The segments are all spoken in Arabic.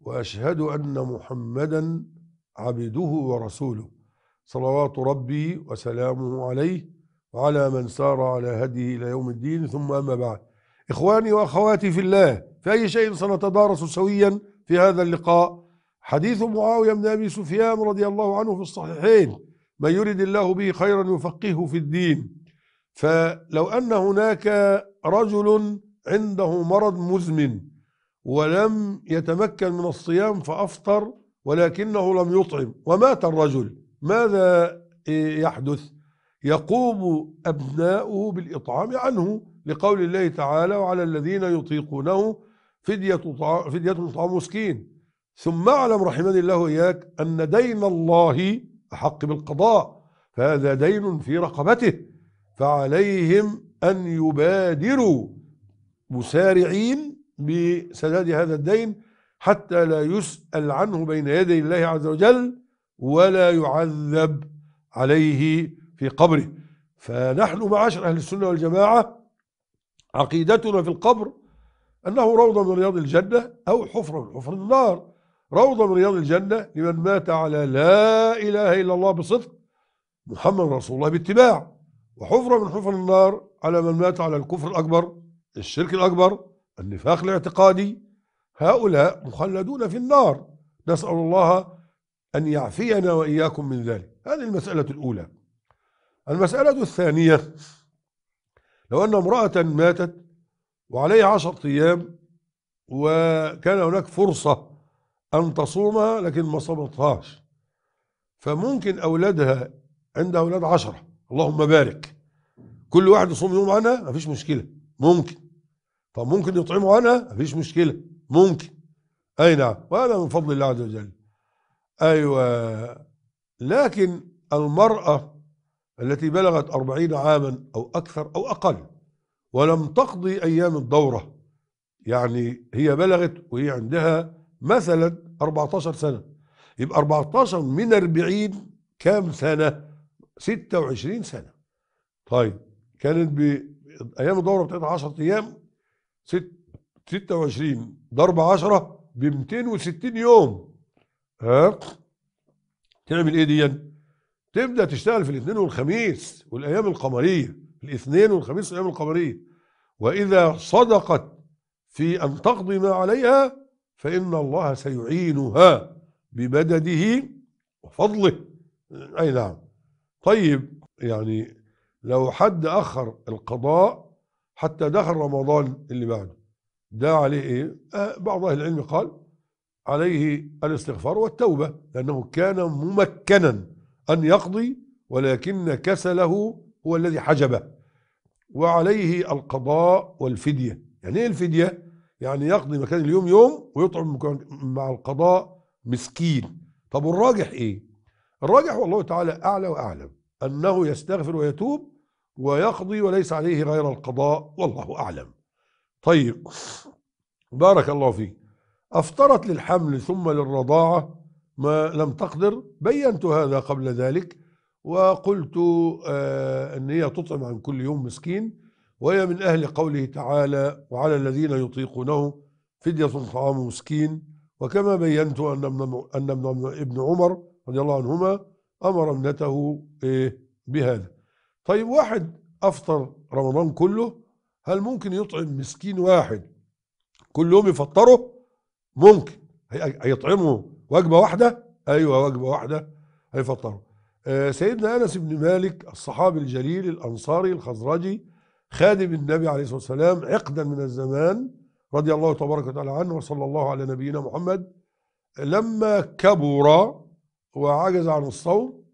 وأشهد أن محمدا عبده ورسوله صلوات ربي وسلامه عليه وعلى من سار على هديه إلى يوم الدين ثم أما بعد إخواني وأخواتي في الله في أي شيء سنتدارس سويا في هذا اللقاء حديث معاوية بن أبي سفيان رضي الله عنه في الصحيحين من يرد الله به خيرا يفقهه في الدين فلو أن هناك رجل عنده مرض مزمن ولم يتمكن من الصيام فأفطر ولكنه لم يطعم ومات الرجل ماذا يحدث يقوم أبناؤه بالإطعام عنه لقول الله تعالى وعلى الذين يطيقونه فدية طعام مسكين ثم اعلم رحمني الله وإياك أن دين الله أحق بالقضاء فهذا دين في رقبته فعليهم أن يبادروا مسارعين بسداد هذا الدين حتى لا يسأل عنه بين يدي الله عز وجل ولا يعذب عليه في قبره فنحن معاشر أهل السنة والجماعة عقيدتنا في القبر أنه روضة من رياض الجنة أو حفرة من حفر النار روضة من رياض الجنة لمن مات على لا إله إلا الله بصدق محمد رسول الله باتباع وحفرة من حفر النار على من مات على الكفر الأكبر الشرك الأكبر النفاق الاعتقادي هؤلاء مخلدون في النار نسأل الله أن يعفينا وإياكم من ذلك هذه المسألة الأولى المسألة الثانية لو أن امرأة ماتت وعليها عشر أيام وكان هناك فرصة أن تصومها لكن ما صمتهاش فممكن أولادها عند أولاد عشرة اللهم بارك كل واحد يصوم يوم عنها ما فيش مشكلة ممكن طب ممكن يطعمه انا مفيش مشكله ممكن اي نعم وهذا من فضل الله عز وجل ايوه لكن المراه التي بلغت أربعين عاما أو أكثر أو أقل ولم تقضي أيام الدورة يعني هي بلغت وهي عندها مثلا 14 سنة يبقى 14 من 40 كام سنة 26 سنة طيب كانت بأيام الدورة بتاعتها 10 أيام 26 ضرب 10 ب 260 يوم ها تعمل ايه دي تبدا تشتغل في الاثنين والخميس والايام القمريه الاثنين والخميس والايام القمريه واذا صدقت في ان تقضي ما عليها فان الله سيعينها بمدده وفضله اي نعم طيب يعني لو حد اخر القضاء حتى دخل رمضان اللي بعده ده عليه ايه آه بعض اهل العلم قال عليه الاستغفار والتوبه لانه كان ممكنا ان يقضي ولكن كسله هو الذي حجبه وعليه القضاء والفديه يعني ايه الفديه يعني يقضي مكان اليوم يوم ويطعم مع القضاء مسكين طب والراجح ايه الراجح والله تعالى اعلى واعلم انه يستغفر ويتوب ويقضي وليس عليه غير القضاء والله أعلم طيب بارك الله فيك أفطرت للحمل ثم للرضاعة ما لم تقدر بينت هذا قبل ذلك وقلت آه أن هي تطعم عن كل يوم مسكين وهي من أهل قوله تعالى وعلى الذين يطيقونه فدية طعام مسكين وكما بينت أن ابن عمر رضي الله عنهما أمر ابنته إيه، بهذا طيب واحد أفطر رمضان كله هل ممكن يطعم مسكين واحد كل يوم يفطره ممكن هيطعمه وجبة واحدة أيوة وجبة واحدة هيفطره آه، سيدنا أنس بن مالك الصحابي الجليل الأنصاري الخزرجي خادم النبي عليه الصلاة والسلام عقدا من الزمان رضي الله تبارك وتعالى عنه وصلى الله على نبينا محمد لما كبر وعجز عن الصوم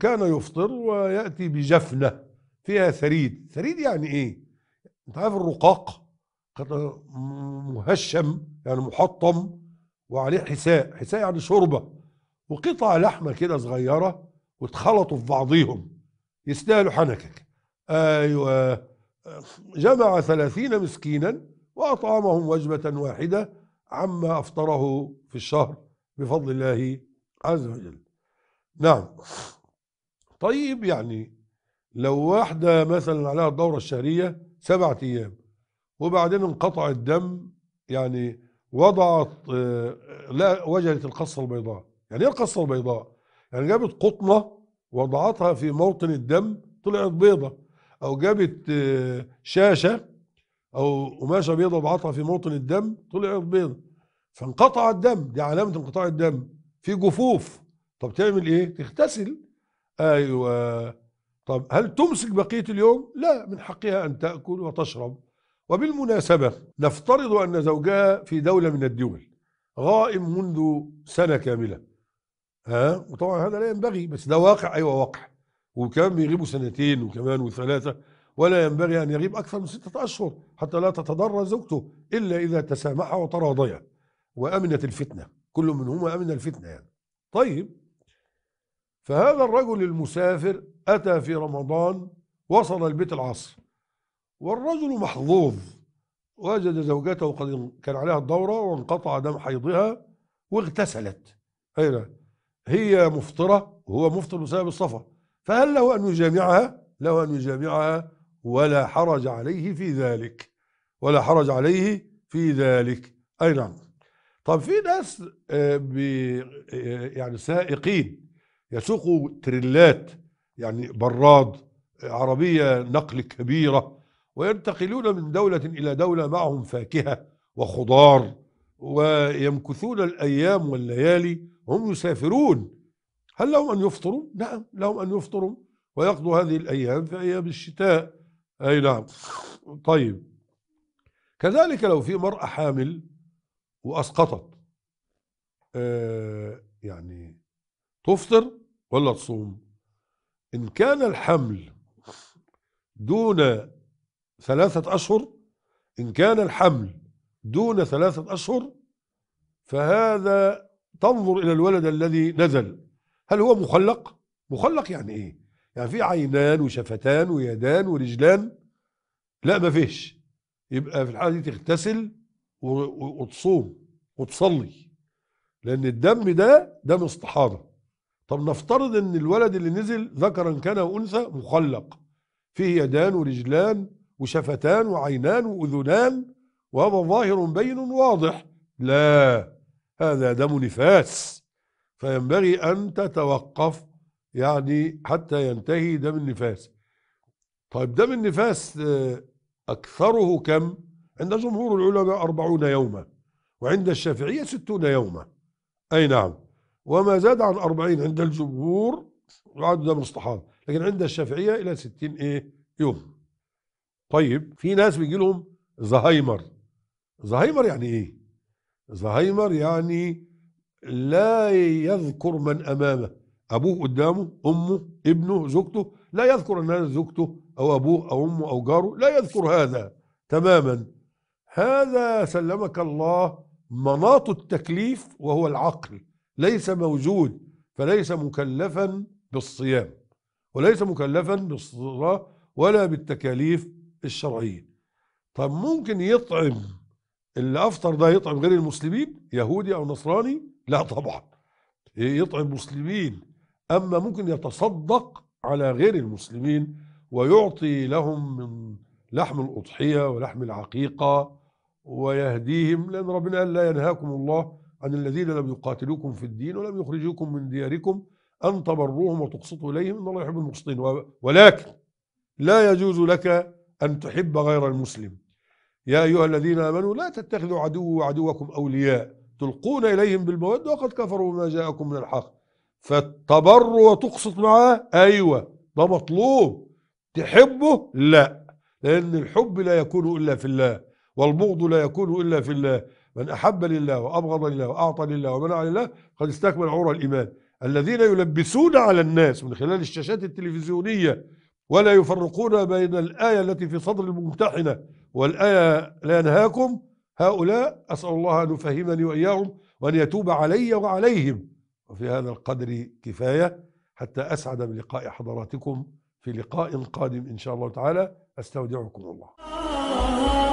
كان يفطر ويأتي بجفنة فيها ثريد ثريد يعني ايه انت عارف الرقاق مهشم يعني محطم وعليه حساء حساء يعني شوربة وقطع لحمة كده صغيرة واتخلطوا في بعضيهم يستاهلوا حنكك ايوه جمع ثلاثين مسكينا وأطعمهم وجبة واحدة عما أفطره في الشهر بفضل الله عز وجل نعم طيب يعني لو واحدة مثلا عليها الدورة الشهرية سبعة أيام وبعدين انقطع الدم يعني وضعت آه، لا وجدت القصة البيضاء يعني ايه القصة البيضاء يعني جابت قطنة وضعتها في موطن الدم طلعت بيضة او جابت آه، شاشة او قماشة بيضة وضعتها في موطن الدم طلعت بيضة فانقطع الدم دي علامة انقطاع الدم في جفوف طب تعمل ايه تغتسل أيوة طب هل تمسك بقية اليوم؟ لا من حقها أن تأكل وتشرب وبالمناسبة نفترض أن زوجها في دولة من الدول غائم منذ سنة كاملة ها وطبعا هذا لا ينبغي بس ده واقع أيوة واقع وكمان بيغيبوا سنتين وكمان وثلاثة ولا ينبغي أن يغيب أكثر من ستة أشهر حتى لا تتضرر زوجته إلا إذا تسامحا وتراضيا وأمنت الفتنة كل منهما أمن الفتنة يعني طيب فهذا الرجل المسافر أتى في رمضان وصل البيت العصر والرجل محظوظ وجد زوجته قد كان عليها الدورة وانقطع دم حيضها واغتسلت أين نعم. هي مفطرة وهو مفطر بسبب الصفا فهل له أن يجامعها له أن يجامعها ولا حرج عليه في ذلك ولا حرج عليه في ذلك أي نعم طب في ناس آه، آه، يعني سائقين يسوقوا تريلات يعني براد عربية نقل كبيرة وينتقلون من دولة إلى دولة معهم فاكهة وخضار ويمكثون الأيام والليالي هم يسافرون هل لهم أن يفطروا؟ نعم لهم أن يفطروا ويقضوا هذه الأيام في أيام الشتاء أي نعم طيب كذلك لو في مرأة حامل وأسقطت آه يعني تفطر ولا تصوم إن كان الحمل دون ثلاثة أشهر إن كان الحمل دون ثلاثة أشهر فهذا تنظر إلى الولد الذي نزل هل هو مخلق؟ مخلق يعني إيه؟ يعني في عينان وشفتان ويدان ورجلان لا ما فيش يبقى في الحالة دي تغتسل وتصوم وتصلي لأن الدم ده دم استحاضة طب نفترض ان الولد اللي نزل ذكرا كان وانثى مخلق فيه يدان ورجلان وشفتان وعينان واذنان وهذا ظاهر بين واضح لا هذا دم نفاس فينبغي ان تتوقف يعني حتى ينتهي دم النفاس طيب دم النفاس آه، اكثره كم عند جمهور العلماء أربعون يوما وعند الشافعية ستون يوما أي نعم وما زاد عن 40 عند الجمهور يعد دم مستحاض لكن عند الشافعية إلى 60 إيه يوم طيب في ناس بيجي لهم زهايمر زهايمر يعني إيه زهايمر يعني لا يذكر من أمامه أبوه قدامه أمه ابنه زوجته لا يذكر أن زوجته أو أبوه أو أمه أو جاره لا يذكر هذا تماما هذا سلمك الله مناط التكليف وهو العقل ليس موجود فليس مكلفا بالصيام وليس مكلفا بالصلاة ولا بالتكاليف الشرعية طب ممكن يطعم اللي أفطر ده يطعم غير المسلمين يهودي أو نصراني لا طبعا يطعم مسلمين أما ممكن يتصدق على غير المسلمين ويعطي لهم من لحم الأضحية ولحم العقيقة ويهديهم لأن ربنا قال لا ينهاكم الله عن الذين لم يقاتلوكم في الدين ولم يخرجوكم من دياركم أن تبروهم وتقسطوا إليهم إن الله يحب المقسطين ولكن لا يجوز لك أن تحب غير المسلم يا أيها الذين آمنوا لا تتخذوا عدو وعدوكم أولياء تلقون إليهم بالمودة وقد كفروا بما جاءكم من الحق فالتبر وتقسط معاه أيوة ده مطلوب تحبه لا لأن الحب لا يكون إلا في الله والبغض لا يكون إلا في الله من أحب لله وأبغض لله وأعطى لله ومنع لله قد استكمل عمر الإيمان الذين يلبسون على الناس من خلال الشاشات التلفزيونية ولا يفرقون بين الآية التي في صدر الممتحنة والآية لا ينهاكم هؤلاء أسأل الله أن يفهمني وإياهم وأن يتوب علي وعليهم وفي هذا القدر كفاية حتى أسعد بلقاء حضراتكم في لقاء قادم إن شاء الله تعالى أستودعكم الله